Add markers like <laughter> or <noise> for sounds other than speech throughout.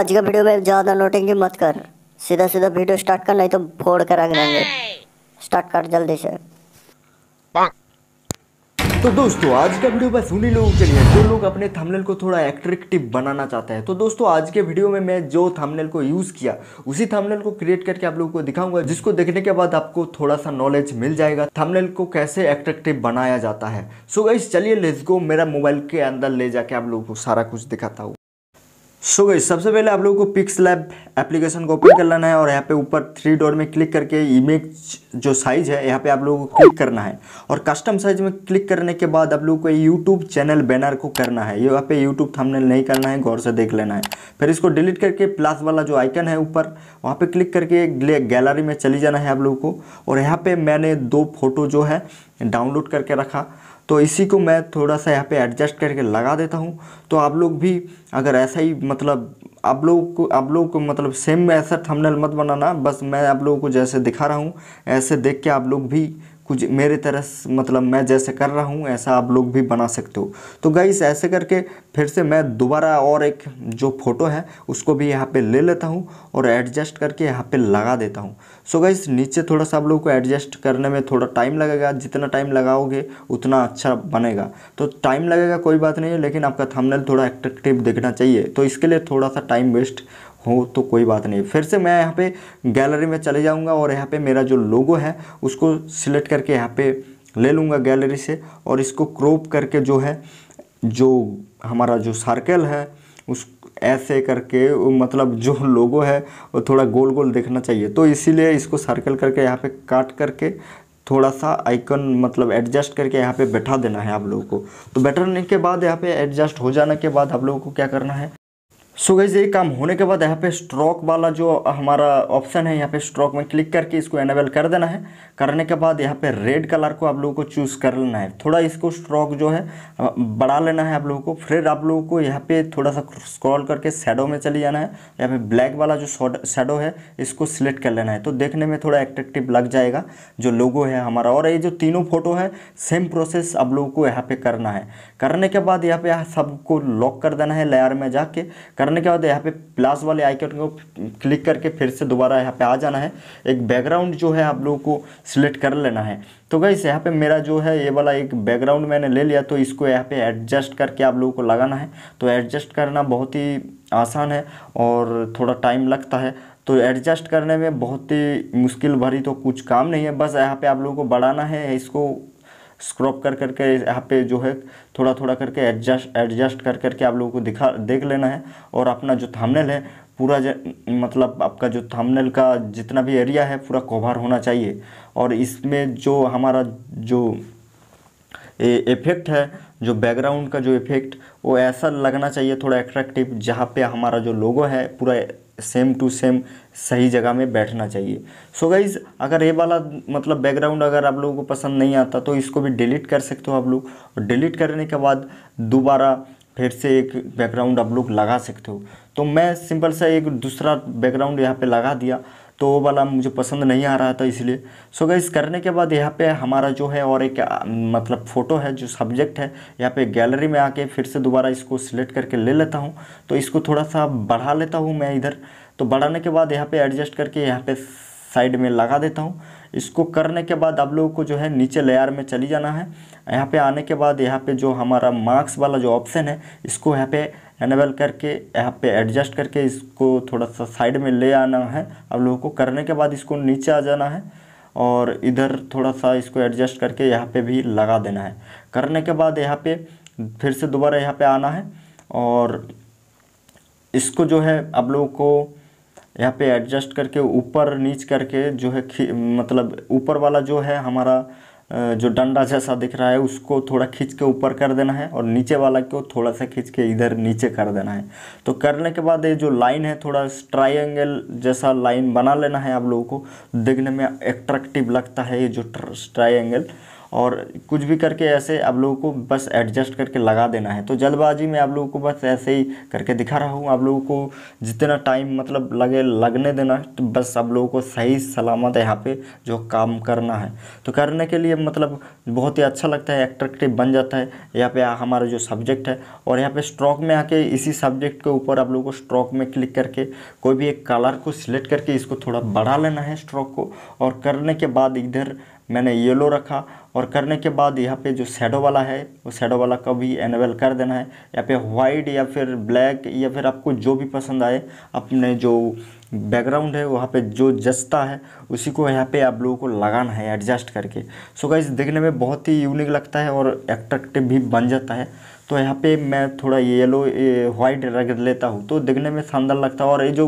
आज का वीडियो में ज़्यादा नोटेंगे मत कर सीधा सीधा वीडियो स्टार्ट कर नहीं तो फोड़ कर आगे रहेंगे स्टार्ट कर जल्दी से तो दोस्तों आज का वीडियो बस उन्हीं लोगों के लिए जो लोग अपने थंबनेल को थोड़ा एट्रेक्टिव बनाना चाहते हैं तो दोस्तों आज के वीडियो में मैं जो थंबनेल को यूज़ किया उसी थंबनेल को क्रिएट करके आप लोगों को दिखाऊंगा जिसको देखने के बाद आपको थोड़ा सा नॉलेज मिल जाएगा थंबनेल को कैसे एट्रेक्टिव बनाया जाता है सो गाइस चलिए लेट्स गो मेरा मोबाइल के अंदर ले जाके आप लोगों को सारा कुछ दिखाता हूँ सो गई सबसे पहले आप लोगों को पिक्स लैब एप्लीकेशन को ओपन कर लेना है और यहाँ पे ऊपर थ्री डॉट में क्लिक करके इमेज जो साइज है यहाँ पे आप लोगों को क्लिक करना है और कस्टम साइज में क्लिक करने के बाद आप लोगों को यूट्यूब चैनल बैनर को करना है यहाँ पे यूट्यूब थंबनेल नहीं करना है गौर से देख लेना है फिर इसको डिलीट करके प्लस वाला जो आइकन है ऊपर वहाँ पर क्लिक करके गैलरी में चली जाना है आप लोगों को और यहाँ पर मैंने दो फोटो जो है डाउनलोड करके रखा तो इसी को मैं थोड़ा सा यहाँ पे एडजस्ट करके लगा देता हूँ तो आप लोग भी अगर ऐसा ही मतलब आप लोग को आप लोग को मतलब सेम ऐसा थंबनेल मत बनाना बस मैं आप लोगों को जैसे दिखा रहा हूँ ऐसे देख के आप लोग भी कुछ मेरे तरह मतलब मैं जैसे कर रहा हूँ ऐसा आप लोग भी बना सकते हो तो गाइस ऐसे करके फिर से मैं दोबारा और एक जो फ़ोटो है उसको भी यहाँ पे ले लेता हूँ और एडजस्ट करके यहाँ पे लगा देता हूँ सो गाइस नीचे थोड़ा सा आप लोगों को एडजस्ट करने में थोड़ा टाइम लगेगा जितना टाइम लगाओगे उतना अच्छा बनेगा तो टाइम लगेगा कोई बात नहीं है लेकिन आपका थंबनेल थोड़ा एट्रैक्टिव दिखना चाहिए तो इसके लिए थोड़ा सा टाइम वेस्ट हो तो कोई बात नहीं फिर से मैं यहाँ पे गैलरी में चले जाऊँगा और यहाँ पे मेरा जो लोगो है उसको सिलेक्ट करके यहाँ पे ले लूँगा गैलरी से और इसको क्रॉप करके जो है जो हमारा जो सर्कल है उस ऐसे करके मतलब जो लोगो है वो थोड़ा गोल गोल देखना चाहिए तो इसीलिए इसको सर्कल करके यहाँ पे काट करके थोड़ा सा आइकन मतलब एडजस्ट करके यहाँ पे बैठा देना है आप लोगों को तो बैठाने के बाद यहाँ पे एडजस्ट हो जाने के बाद आप लोगों को क्या करना है सो गई ये काम होने के बाद यहाँ पे स्ट्रोक वाला जो हमारा ऑप्शन है यहाँ पे स्ट्रोक में क्लिक करके इसको एनेबल कर देना है करने के बाद यहाँ पे रेड कलर को आप लोगों को चूज़ कर लेना है थोड़ा इसको स्ट्रोक जो है बढ़ा लेना है आप लोगों को फिर आप लोगों को यहाँ पे थोड़ा सा स्क्रॉल करके शेडो में चले जाना है यहाँ पे ब्लैक वाला जो शेडो है इसको सिलेक्ट कर लेना है तो देखने में थोड़ा एट्रेक्टिव लग जाएगा जो लोगो है हमारा और ये जो तीनों फोटो है सेम प्रोसेस आप लोगों को यहाँ पर करना है करने के बाद यहाँ पे सबको लॉक कर देना है लेयर में जाके करने के बाद यहाँ पे प्लस वाले आइकन को क्लिक करके फिर से दोबारा यहाँ पे आ जाना है एक बैकग्राउंड जो है आप लोगों को सिलेक्ट कर लेना है तो गई यहाँ पे मेरा जो है ये वाला एक बैकग्राउंड मैंने ले लिया तो इसको यहाँ पे एडजस्ट करके आप लोगों को लगाना है तो एडजस्ट करना बहुत ही आसान है और थोड़ा टाइम लगता है तो एडजस्ट करने में बहुत ही मुश्किल भरी तो कुछ काम नहीं है बस यहाँ पे आप लोगों को बढ़ाना है इसको स्क्रॉप कर करके यहाँ पे जो है थोड़ा थोड़ा करके एडजस्ट एडजस्ट कर करके आप लोगों को दिखा देख लेना है और अपना जो थामनेल है पूरा मतलब आपका जो थामनेल का जितना भी एरिया है पूरा कवर होना चाहिए और इसमें जो हमारा जो ए, इफेक्ट है जो बैकग्राउंड का जो इफेक्ट वो ऐसा लगना चाहिए थोड़ा एट्रैक्टिव जहाँ पे हमारा जो लोगो है पूरा सेम टू सेम सही जगह में बैठना चाहिए सो so गाइज अगर ये वाला मतलब बैकग्राउंड अगर आप लोगों को पसंद नहीं आता तो इसको भी डिलीट कर सकते हो आप लोग और डिलीट करने के बाद दोबारा फिर से एक बैकग्राउंड आप लोग लगा सकते हो तो मैं सिंपल सा एक दूसरा बैकग्राउंड यहाँ पे लगा दिया तो वो वाला मुझे पसंद नहीं आ रहा था इसलिए सो गई करने के बाद यहाँ पे हमारा जो है और एक मतलब फ़ोटो है जो सब्जेक्ट है यहाँ पे गैलरी में आके फिर से दोबारा इसको सिलेक्ट करके ले लेता हूँ तो इसको थोड़ा सा बढ़ा लेता हूँ मैं इधर तो बढ़ाने के बाद यहाँ पे एडजस्ट करके यहाँ पे साइड में लगा देता हूँ इसको करने के बाद आप लोगों को जो है नीचे लेयर में चली जाना है यहाँ पे आने के बाद यहाँ पे जो हमारा मार्क्स वाला जो ऑप्शन है इसको यहाँ पे एनेबल करके यहाँ पे एडजस्ट करके इसको थोड़ा सा साइड में ले आना है आप लोगों को करने के बाद इसको नीचे आ जाना है और इधर थोड़ा सा इसको एडजस्ट करके यहाँ पर भी लगा देना है करने के बाद यहाँ पर फिर से दोबारा यहाँ पर आना है और इसको जो है आप लोगों को यहाँ पे एडजस्ट करके ऊपर नीच करके जो है मतलब ऊपर वाला जो है हमारा जो डंडा जैसा दिख रहा है उसको थोड़ा खींच के ऊपर कर देना है और नीचे वाला को थोड़ा सा खींच के इधर नीचे कर देना है तो करने के बाद ये जो लाइन है थोड़ा ट्राइंगल जैसा लाइन बना लेना है आप लोगों को देखने में एट्रैक्टिव लगता है ये जो ट्राइंगल और कुछ भी करके ऐसे आप लोगों को बस एडजस्ट करके लगा देना है तो जल्दबाजी में आप लोगों को बस ऐसे ही करके दिखा रहा हूँ आप लोगों को जितना टाइम मतलब लगे लगने देना तो बस आप लोगों को सही सलामत यहाँ पे जो काम करना है तो करने के लिए मतलब बहुत ही अच्छा लगता है एट्रेक्टिव बन जाता है यहाँ पे हमारा जो सब्जेक्ट है और यहाँ पर स्ट्रोक में आके इसी सब्जेक्ट के ऊपर आप लोगों को स्ट्रोक में क्लिक करके कोई भी एक कलर को सिलेक्ट करके इसको थोड़ा बढ़ा लेना है स्ट्रोक को और करने के बाद इधर मैंने येलो रखा और करने के बाद यहाँ पे जो शेडो वाला है वो शेडो वाला का भी एनेबल कर देना है या पे वाइट या फिर ब्लैक या फिर आपको जो भी पसंद आए अपने जो बैकग्राउंड है वहाँ पे जो जस्ता है उसी को यहाँ पे आप लोगों को लगाना है एडजस्ट करके सो so गाइज देखने में बहुत ही यूनिक लगता है और एट्रैक्टिव भी बन जाता है तो यहाँ पे मैं थोड़ा येलो वाइट रख लेता हूँ तो दिखने में शानदार लगता है और ये जो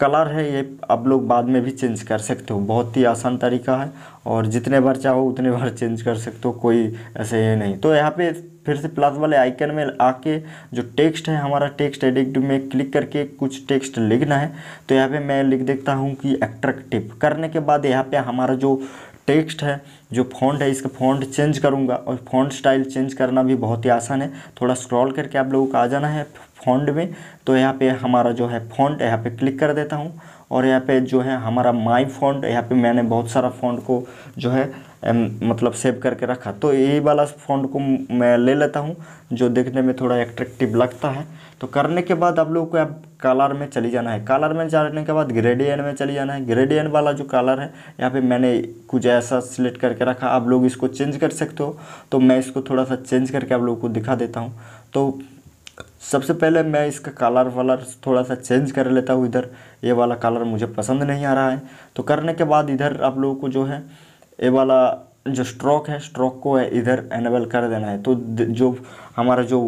कलर है ये आप लोग बाद में भी चेंज कर सकते हो बहुत ही आसान तरीका है और जितने बार चाहो उतने बार चेंज कर सकते हो कोई ऐसे ये नहीं तो यहाँ पे फिर से प्लस वाले आइकन में आके जो टेक्स्ट है हमारा टेक्स्ट एडिक्ट में क्लिक करके कुछ टेक्स्ट लिखना है तो यहाँ पे मैं लिख देखता हूँ कि एट्रैक्टिव करने के बाद यहाँ पे हमारा जो टेक्स्ट है जो फॉन्ट है इसका फॉन्ट चेंज करूँगा और फॉन्ट स्टाइल चेंज करना भी बहुत ही आसान है थोड़ा स्क्रॉल करके आप लोगों को आ जाना है फॉन्ट में तो यहाँ पे हमारा जो है फॉन्ट यहाँ पे क्लिक कर देता हूँ और यहाँ पे जो है हमारा माई फॉन्ट यहाँ पे मैंने बहुत सारा फॉन्ट को जो है मतलब सेव करके रखा तो यही वाला फ़ॉन्ट को मैं ले लेता हूँ जो देखने में थोड़ा एट्रेक्टिव लगता है तो करने के बाद आप लोग को अब कलर में चली जाना है कलर में जाने के बाद ग्रेडियन में चली जाना है ग्रेडियन वाला जो कलर है यहाँ पे मैंने कुछ ऐसा सिलेक्ट करके रखा आप लोग इसको चेंज कर सकते हो तो मैं इसको थोड़ा सा चेंज करके आप लोग को दिखा देता हूँ तो सबसे पहले मैं इसका कलर वालर थोड़ा सा चेंज कर लेता हूँ इधर ये वाला कलर मुझे पसंद नहीं आ रहा है तो करने के बाद इधर आप लोगों को जो है ये वाला जो स्ट्रोक है स्ट्रोक को है इधर एनेबल कर देना है तो जो हमारा जो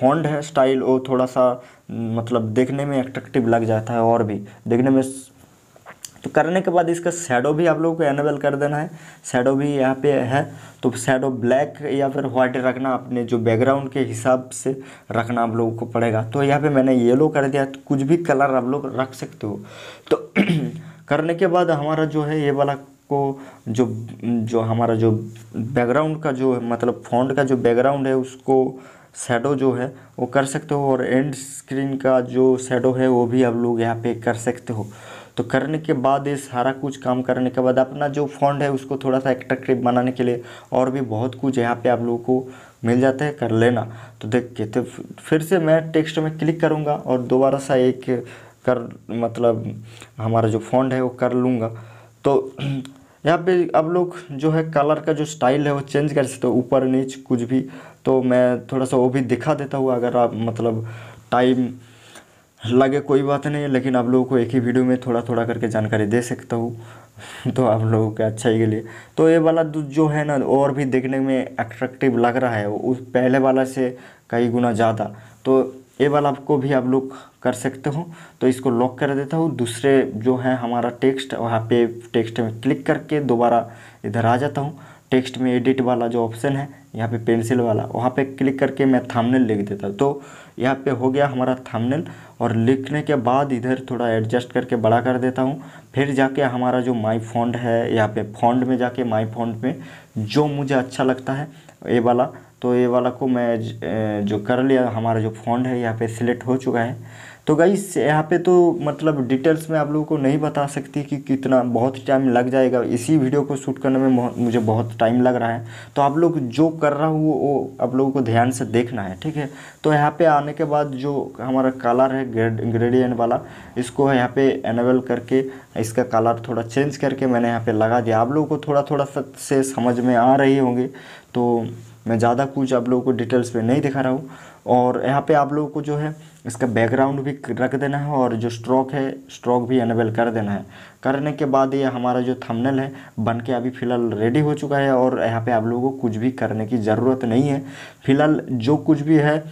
फॉन्ड है स्टाइल वो थोड़ा सा मतलब देखने में अट्रैक्टिव लग जाता है और भी देखने में तो करने के बाद इसका शेडो भी आप लोगों को एनेबल कर देना है शेडो भी यहाँ पे है तो शेडो ब्लैक या फिर व्हाइट रखना अपने जो बैकग्राउंड के हिसाब से रखना आप लोगों को पड़ेगा तो यहाँ पे मैंने येलो कर दिया तो कुछ भी कलर आप लोग रख सकते हो तो <clears throat> करने के बाद हमारा जो है ये वाला को जो जो हमारा जो बैकग्राउंड का जो मतलब फॉन्ट का जो बैकग्राउंड है उसको शेडो जो है वो कर सकते हो और एंड स्क्रीन का जो शेडो है वो भी आप लोग यहाँ पे कर सकते हो तो करने के बाद ये सारा कुछ काम करने के बाद अपना जो फॉन्ट है उसको थोड़ा सा एट्रैक्टिव बनाने के लिए और भी बहुत कुछ यहाँ पे आप लोगों को मिल जाता है कर लेना तो देख के तो फिर से मैं टेक्स्ट में क्लिक करूँगा और दोबारा सा एक कर मतलब हमारा जो फॉन्ट है वो कर लूँगा तो यहाँ पे आप लोग जो है कलर का जो स्टाइल है वो चेंज कर सकते हो ऊपर नीच कुछ भी तो मैं थोड़ा सा वो भी दिखा देता हूँ अगर आप मतलब टाइम लगे कोई बात नहीं लेकिन आप लोगों को एक ही वीडियो में थोड़ा थोड़ा करके जानकारी दे सकता हूँ तो आप लोगों के अच्छाई के लिए तो ये वाला जो है ना और भी देखने में अट्रैक्टिव लग रहा है उस पहले वाला से कई गुना ज़्यादा तो ये वाला आपको भी आप लोग कर सकते हो तो इसको लॉक कर देता हूँ दूसरे जो है हमारा टेक्स्ट वहाँ पे टेक्स्ट में क्लिक करके दोबारा इधर आ जाता हूँ टेक्स्ट में एडिट वाला जो ऑप्शन है यहाँ पे पेंसिल वाला वहाँ पे क्लिक करके मैं थामनेल लिख देता हूँ तो यहाँ पे हो गया हमारा थामनेल और लिखने के बाद इधर थोड़ा एडजस्ट करके बड़ा कर देता हूँ फिर जाके हमारा जो माई फॉन्ड है यहाँ पे फॉन्ड में जाके माई फॉन्ड में जो मुझे अच्छा लगता है ये वाला तो ये वाला को मैं जो कर लिया हमारा जो फॉन्ट है यहाँ पे सिलेक्ट हो चुका है तो गई यहाँ पे तो मतलब डिटेल्स में आप लोगों को नहीं बता सकती कि कितना बहुत टाइम लग जाएगा इसी वीडियो को शूट करने में मुझे बहुत टाइम लग रहा है तो आप लोग जो कर रहा हूँ वो आप लोगों को ध्यान से देखना है ठीक है तो यहाँ पे आने के बाद जो हमारा कलर है ग्रेड ग्रेडियंट वाला इसको यहाँ पे एनेबल करके इसका कलर थोड़ा चेंज करके मैंने यहाँ पर लगा दिया आप लोगों को थोड़ा थोड़ा से समझ में आ रही होंगी तो मैं ज़्यादा कुछ आप लोगों को डिटेल्स पे नहीं दिखा रहा हूँ और यहाँ पे आप लोगों को जो है इसका बैकग्राउंड भी रख देना है और जो स्ट्रोक है स्ट्रोक भी अनेबल कर देना है करने के बाद ये हमारा जो थंबनेल है बन के अभी फ़िलहाल रेडी हो चुका है और यहाँ पे आप लोगों को कुछ भी करने की ज़रूरत नहीं है फ़िलहाल जो कुछ भी है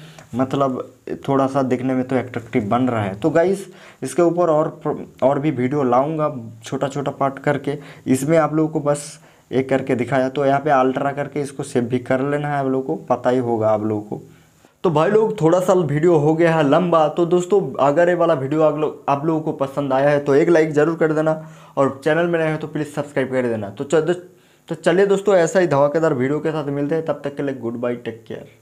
मतलब थोड़ा सा देखने में तो एट्रैक्टिव बन रहा है तो गाइस इसके ऊपर और और भी वीडियो लाऊँगा छोटा छोटा पार्ट करके इसमें आप लोगों को बस एक करके दिखाया तो यहाँ पे अल्ट्रा करके इसको सेव भी कर लेना है आप लोग को पता ही होगा आप लोगों को तो भाई लोग थोड़ा सा वीडियो हो गया है लंबा तो दोस्तों अगर ये वाला वीडियो आप लोग आप लोगों को पसंद आया है तो एक लाइक ज़रूर कर देना और चैनल में नए हो तो प्लीज़ सब्सक्राइब कर देना तो, तो चलिए दोस्तों ऐसा ही धमाकेदार वीडियो के साथ मिलते हैं तब तक के लिए गुड बाई टेक केयर